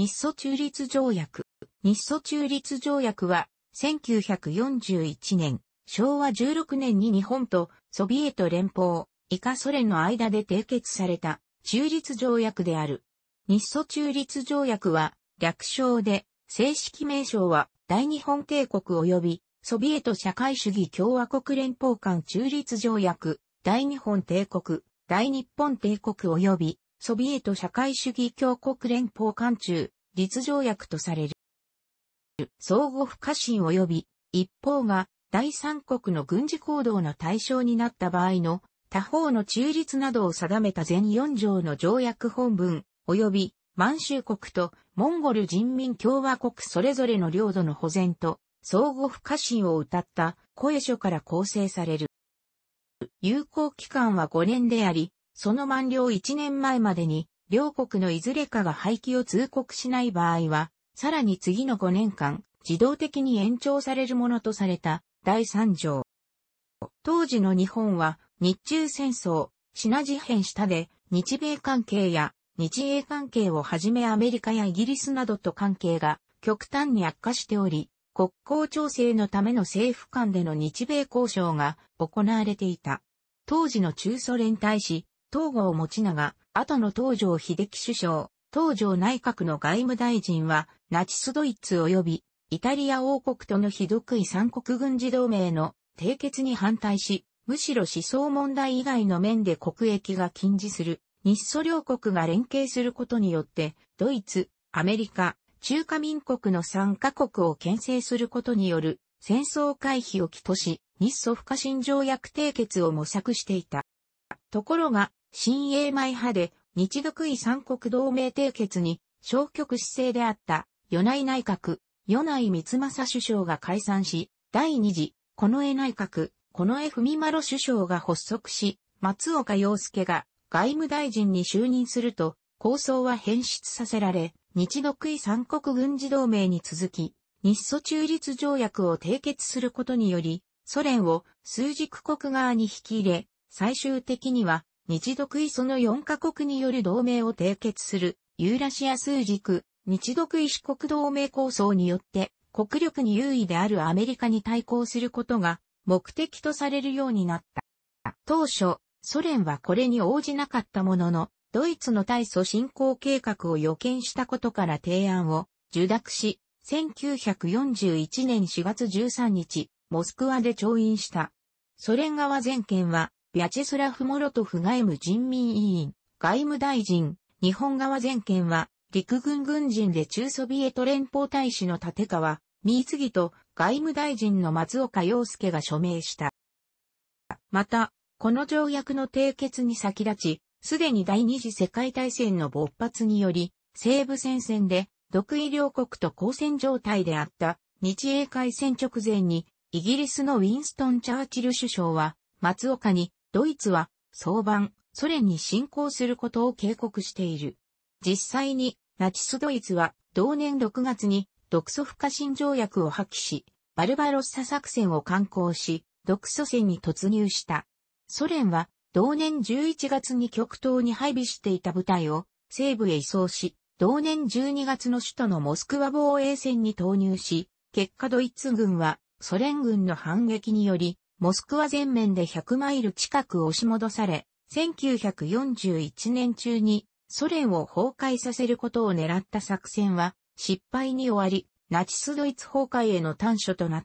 日ソ中立条約。日ソ中立条約は、1941年、昭和16年に日本とソビエト連邦、以下ソ連の間で締結された中立条約である。日ソ中立条約は、略称で、正式名称は、大日本帝国及び、ソビエト社会主義共和国連邦間中立条約、大日本帝国、大日本帝国及び、ソビエト社会主義強国連邦間中、立条約とされる。相互不可侵及び、一方が第三国の軍事行動の対象になった場合の他方の中立などを定めた全4条の条約本文、及び満州国とモンゴル人民共和国それぞれの領土の保全と相互不可侵を謳った声書から構成される。有効期間は5年であり、その満了1年前までに、両国のいずれかが廃棄を通告しない場合は、さらに次の5年間、自動的に延長されるものとされた第3条。当時の日本は日中戦争、品事変下で日米関係や日英関係をはじめアメリカやイギリスなどと関係が極端に悪化しており、国交調整のための政府間での日米交渉が行われていた。当時の中ソ連大使東郷持長、後の東条秀樹首相、東条内閣の外務大臣は、ナチスドイツ及び、イタリア王国とのひどくい三国軍事同盟の締結に反対し、むしろ思想問題以外の面で国益が禁じする、日ソ両国が連携することによって、ドイツ、アメリカ、中華民国の三カ国を牽制することによる戦争回避を起とし、日ソ不可侵条約締結を模索していた。ところが、新英米派で日独位三国同盟締結に消極姿勢であった与内内閣、与内光政首相が解散し、第二次、近衛内閣、近衛文丸首相が発足し、松岡洋介が外務大臣に就任すると、構想は変質させられ、日独位三国軍事同盟に続き、日ソ中立条約を締結することにより、ソ連を枢軸国側に引き入れ、最終的には日独位その4カ国による同盟を締結する、ユーラシア数軸、日独位四国同盟構想によって、国力に優位であるアメリカに対抗することが、目的とされるようになった。当初、ソ連はこれに応じなかったものの、ドイツの大祖侵攻計画を予見したことから提案を受諾し、1941年4月13日、モスクワで調印した。ソ連側全権はビャチスラフ・モロトフ外務人民委員、外務大臣、日本側全権は、陸軍軍人で中ソビエト連邦大使の立川、三次と外務大臣の松岡洋介が署名した。また、この条約の締結に先立ち、すでに第二次世界大戦の勃発により、西部戦線で、独位両国と交戦状態であった日英海戦直前に、イギリスのウィンストン・チャーチル首相は、松岡にドイツは、早晩、ソ連に侵攻することを警告している。実際に、ナチスドイツは、同年6月に、独ソ不可侵条約を破棄し、バルバロッサ作戦を刊行し、独ソ戦に突入した。ソ連は、同年11月に極東に配備していた部隊を、西部へ移送し、同年12月の首都のモスクワ防衛戦に投入し、結果ドイツ軍は、ソ連軍の反撃により、モスクワ全面で100マイル近く押し戻され、1941年中にソ連を崩壊させることを狙った作戦は失敗に終わり、ナチスドイツ崩壊への端緒となっ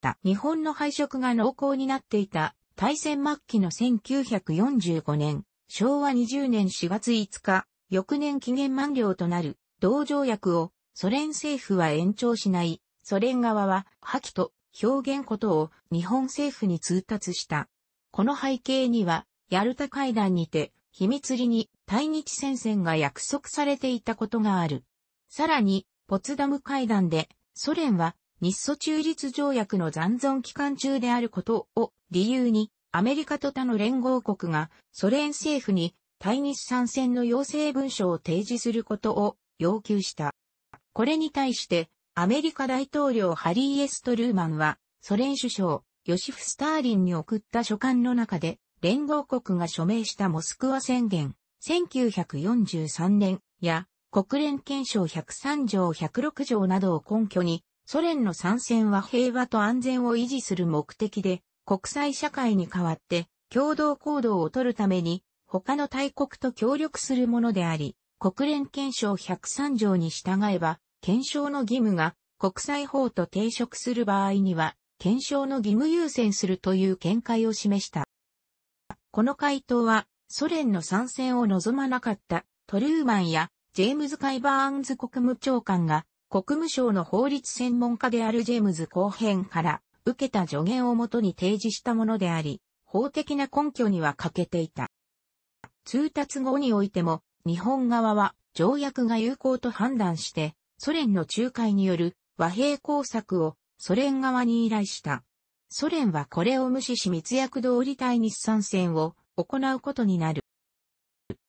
た。日本の配色が濃厚になっていた大戦末期の1945年、昭和20年4月5日、翌年期限満了となる同条約をソ連政府は延長しない、ソ連側は破棄と表現ことを日本政府に通達した。この背景には、ヤルタ会談にて、秘密裏に対日戦線が約束されていたことがある。さらに、ポツダム会談で、ソ連は日ソ中立条約の残存期間中であることを理由に、アメリカと他の連合国がソ連政府に対日参戦の要請文書を提示することを要求した。これに対してアメリカ大統領ハリー・エストルーマンは、ソ連首相、ヨシフ・スターリンに送った書簡の中で、連合国が署名したモスクワ宣言、1943年や、国連憲章103条106条などを根拠に、ソ連の参戦は平和と安全を維持する目的で、国際社会に代わって、共同行動を取るために、他の大国と協力するものであり、国連憲章103条に従えば、検証の義務が国際法と抵触する場合には、検証の義務優先するという見解を示した。この回答は、ソ連の参戦を望まなかったトルーマンやジェームズ・カイバーンズ国務長官が国務省の法律専門家であるジェームズ後編から受けた助言をもとに提示したものであり、法的な根拠には欠けていた。通達後においても、日本側は条約が有効と判断して、ソ連の仲介による和平工作をソ連側に依頼した。ソ連はこれを無視し密約通り対日参戦を行うことになる。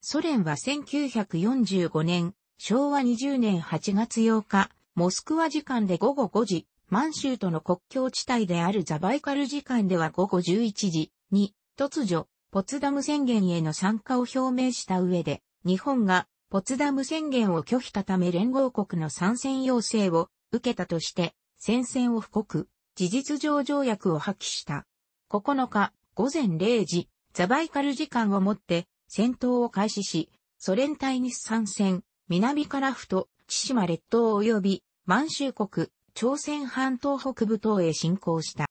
ソ連は1945年、昭和20年8月8日、モスクワ時間で午後5時、満州との国境地帯であるザバイカル時間では午後11時に、突如、ポツダム宣言への参加を表明した上で、日本がポツダム宣言を拒否たため連合国の参戦要請を受けたとして、戦線を布告、事実上条約を破棄した。9日、午前0時、ザバイカル時間をもって、戦闘を開始し、ソ連対日参戦、南カラフト、千島列島及び、満州国、朝鮮半島北部等へ進攻した。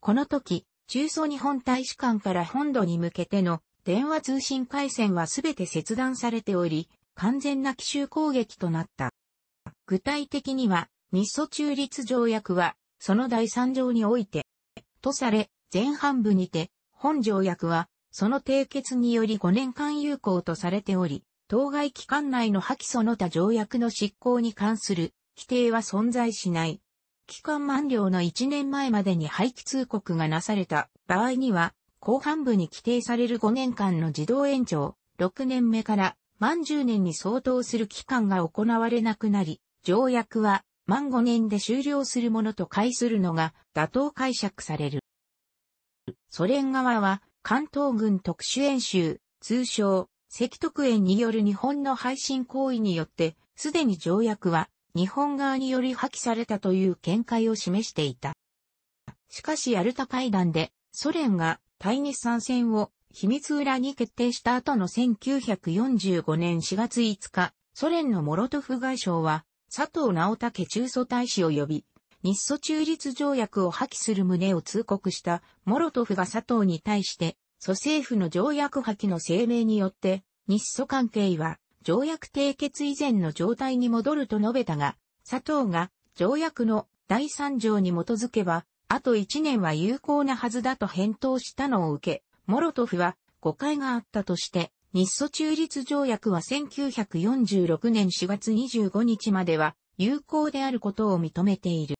この時、中層日本大使館から本土に向けての電話通信回線はすべて切断されており、完全な奇襲攻撃となった。具体的には、日ソ中立条約は、その第3条において、とされ、前半部にて、本条約は、その締結により5年間有効とされており、当該期間内の破棄その他条約の執行に関する規定は存在しない。期間満了の1年前までに廃棄通告がなされた場合には、後半部に規定される5年間の自動延長、6年目から満10年に相当する期間が行われなくなり、条約は満5年で終了するものと解するのが妥当解釈される。ソ連側は関東軍特殊演習、通称、赤徳園による日本の配信行為によって、すでに条約は日本側により破棄されたという見解を示していた。しかしアルタ会談でソ連が対日参戦を秘密裏に決定した後の1945年4月5日、ソ連のモロトフ外相は、佐藤直武中祖大使を呼び、日ソ中立条約を破棄する旨を通告したモロトフが佐藤に対して、蘇政府の条約破棄の声明によって、日ソ関係は条約締結以前の状態に戻ると述べたが、佐藤が条約の第三条に基づけば、あと1年は有効なはずだと返答したのを受け、モロトフは誤解があったとして、日ソ中立条約は1946年4月25日までは有効であることを認めている。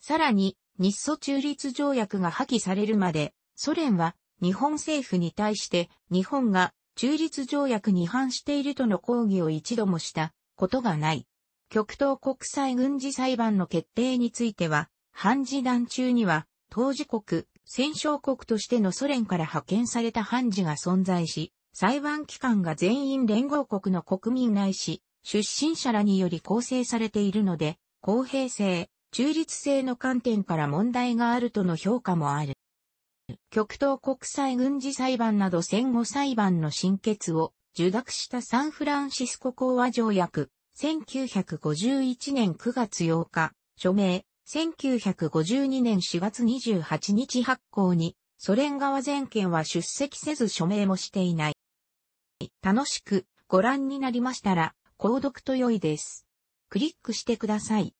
さらに、日ソ中立条約が破棄されるまで、ソ連は日本政府に対して日本が中立条約に違反しているとの抗議を一度もしたことがない。極東国際軍事裁判の決定については、判事団中には、当事国、戦勝国としてのソ連から派遣された判事が存在し、裁判機関が全員連合国の国民内し、出身者らにより構成されているので、公平性、中立性の観点から問題があるとの評価もある。極東国際軍事裁判など戦後裁判の審決を受諾したサンフランシスコ講和条約1951年9月8日、署名、1952年4月28日発行に、ソ連側全権は出席せず署名もしていない。楽しくご覧になりましたら、購読と良いです。クリックしてください。